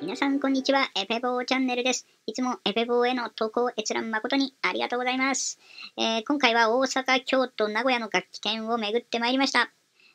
皆さんこんにちは、エペボーチャンネルです。いつもエペボーへの投稿閲覧誠にありがとうございます。えー、今回は大阪、京都、名古屋の楽器店を巡ってまいりました。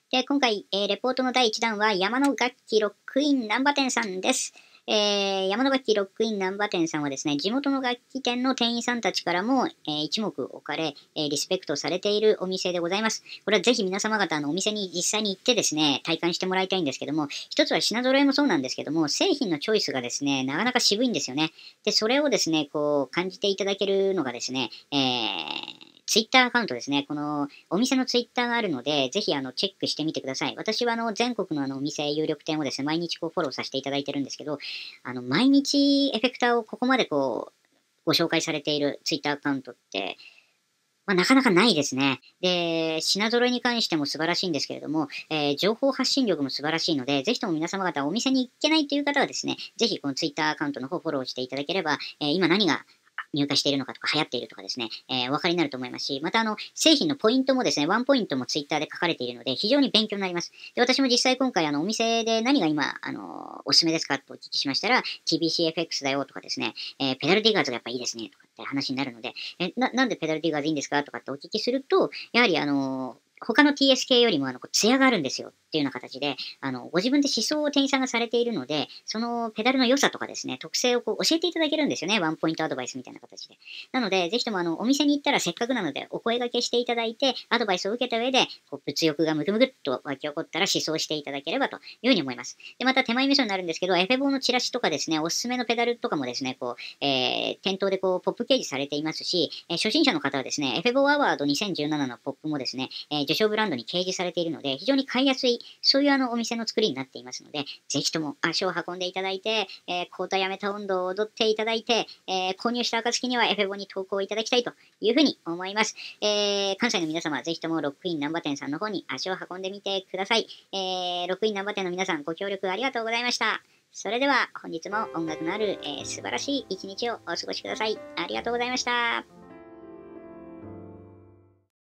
で、今回、えー、レポートの第1弾は山の楽器ロックインナ難波店さんです。えー、山の楽器ロックイン難波店さんはですね、地元の楽器店の店員さんたちからも、えー、一目置かれ、えー、リスペクトされているお店でございます。これはぜひ皆様方、の、お店に実際に行ってですね、体感してもらいたいんですけども、一つは品揃えもそうなんですけども、製品のチョイスがですね、なかなか渋いんですよね。で、それをですね、こう、感じていただけるのがですね、えー、ツイッターアカウントですね。この、お店のツイッターがあるので、ぜひ、あの、チェックしてみてください。私は、あの、全国のあの、お店、有力店をですね、毎日こう、フォローさせていただいてるんですけど、あの、毎日エフェクターをここまでこう、ご紹介されているツイッターアカウントって、まあ、なかなかないですね。で、品揃えに関しても素晴らしいんですけれども、えー、情報発信力も素晴らしいので、ぜひとも皆様方、お店に行けないという方はですね、ぜひこの Twitter アカウントの方フォローしていただければ、えー、今何が入荷しているのかとか流行っているとかですね、えー、お分かりになると思いますし、またあの、製品のポイントもですね、ワンポイントもツイッターで書かれているので、非常に勉強になります。で、私も実際今回あの、お店で何が今、あの、おすすめですかとお聞きしましたら、TBCFX だよとかですね、えー、ペダルディガーズがやっぱいいですね、とかって話になるので、えな、なんでペダルディガーズいいんですかとかってお聞きすると、やはりあの、他の TSK よりもあの、ツヤがあるんですよっていうような形で、あの、ご自分で思想を店員さんがされているので、そのペダルの良さとかですね、特性をこう教えていただけるんですよね。ワンポイントアドバイスみたいな形で。なので、ぜひともあの、お店に行ったらせっかくなので、お声掛けしていただいて、アドバイスを受けた上で、こう物欲がムクムクっと湧き起こったら思想していただければというふうに思います。で、また手前味噌になるんですけど、エフェボーのチラシとかですね、おすすめのペダルとかもですね、こう、えー、店頭でこう、ポップ掲示されていますし、えー、初心者の方はですね、エフェボーアワード2017のポップもですね、えー、受賞ブランドに掲示されているので、非常に買いやすいそういうあのお店の作りになっていますので、ぜひとも足を運んでいただいて、えー、コータやめた温度を踊っていただいて、えー、購入した暁にはエフェボに投稿いただきたいというふうに思います。えー、関西の皆様、ぜひともロックインナンバ店さんの方に足を運んでみてください。えー、ロックインナンバ店の皆さん、ご協力ありがとうございました。それでは本日も音楽のある、えー、素晴らしい一日をお過ごしください。ありがとうございました。